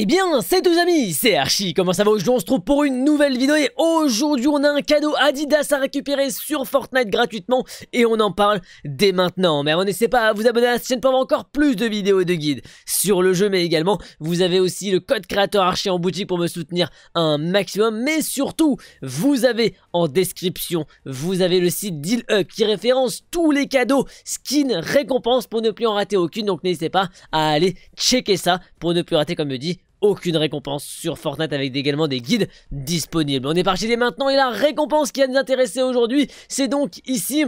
Eh bien, c'est tous amis, c'est Archie, comment ça va Aujourd'hui on se trouve pour une nouvelle vidéo et aujourd'hui on a un cadeau Adidas à récupérer sur Fortnite gratuitement et on en parle dès maintenant. Mais n'hésitez pas à vous abonner à la chaîne pour avoir encore plus de vidéos et de guides sur le jeu mais également vous avez aussi le code créateur Archie en boutique pour me soutenir un maximum mais surtout vous avez en description, vous avez le site Up qui référence tous les cadeaux, skins, récompenses pour ne plus en rater aucune donc n'hésitez pas à aller checker ça pour ne plus rater comme le dit aucune récompense sur Fortnite avec également des guides disponibles. On est parti dès maintenant et la récompense qui a nous intéresser aujourd'hui, c'est donc ici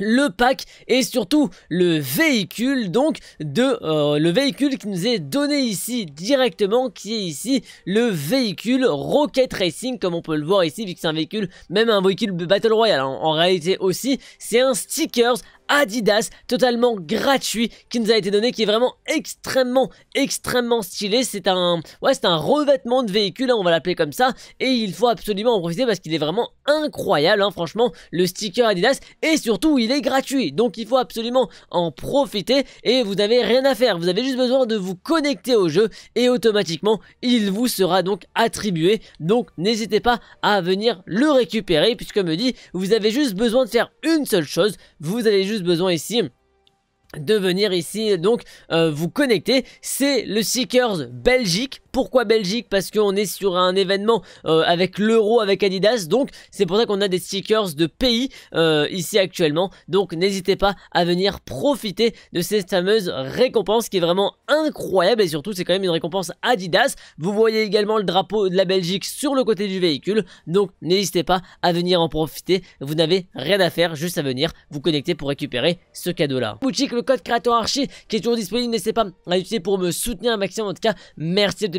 le pack et surtout le véhicule donc de euh, le véhicule qui nous est donné ici directement qui est ici le véhicule Rocket Racing comme on peut le voir ici vu que c'est un véhicule même un véhicule Battle Royale hein. en réalité aussi c'est un stickers Adidas totalement gratuit qui nous a été donné qui est vraiment extrêmement extrêmement stylé c'est un ouais c'est un revêtement de véhicule hein, on va l'appeler comme ça et il faut absolument en profiter parce qu'il est vraiment incroyable hein. franchement le sticker Adidas et surtout il est gratuit donc il faut absolument en profiter et vous n'avez rien à faire vous avez juste besoin de vous connecter au jeu et automatiquement il vous sera donc attribué donc n'hésitez pas à venir le récupérer puisque me dit vous avez juste besoin de faire une seule chose vous allez juste besoin ici de venir ici donc euh, vous connecter. C'est le Seekers Belgique pourquoi Belgique Parce qu'on est sur un événement euh, avec l'euro, avec Adidas. Donc c'est pour ça qu'on a des stickers de pays euh, ici actuellement. Donc n'hésitez pas à venir profiter de cette fameuse récompense qui est vraiment incroyable. Et surtout c'est quand même une récompense Adidas. Vous voyez également le drapeau de la Belgique sur le côté du véhicule. Donc n'hésitez pas à venir en profiter. Vous n'avez rien à faire, juste à venir vous connecter pour récupérer ce cadeau là. Boutique, le code créateur archi qui est toujours disponible. N'hésitez pas à l'utiliser pour me soutenir un maximum. En tout cas, merci de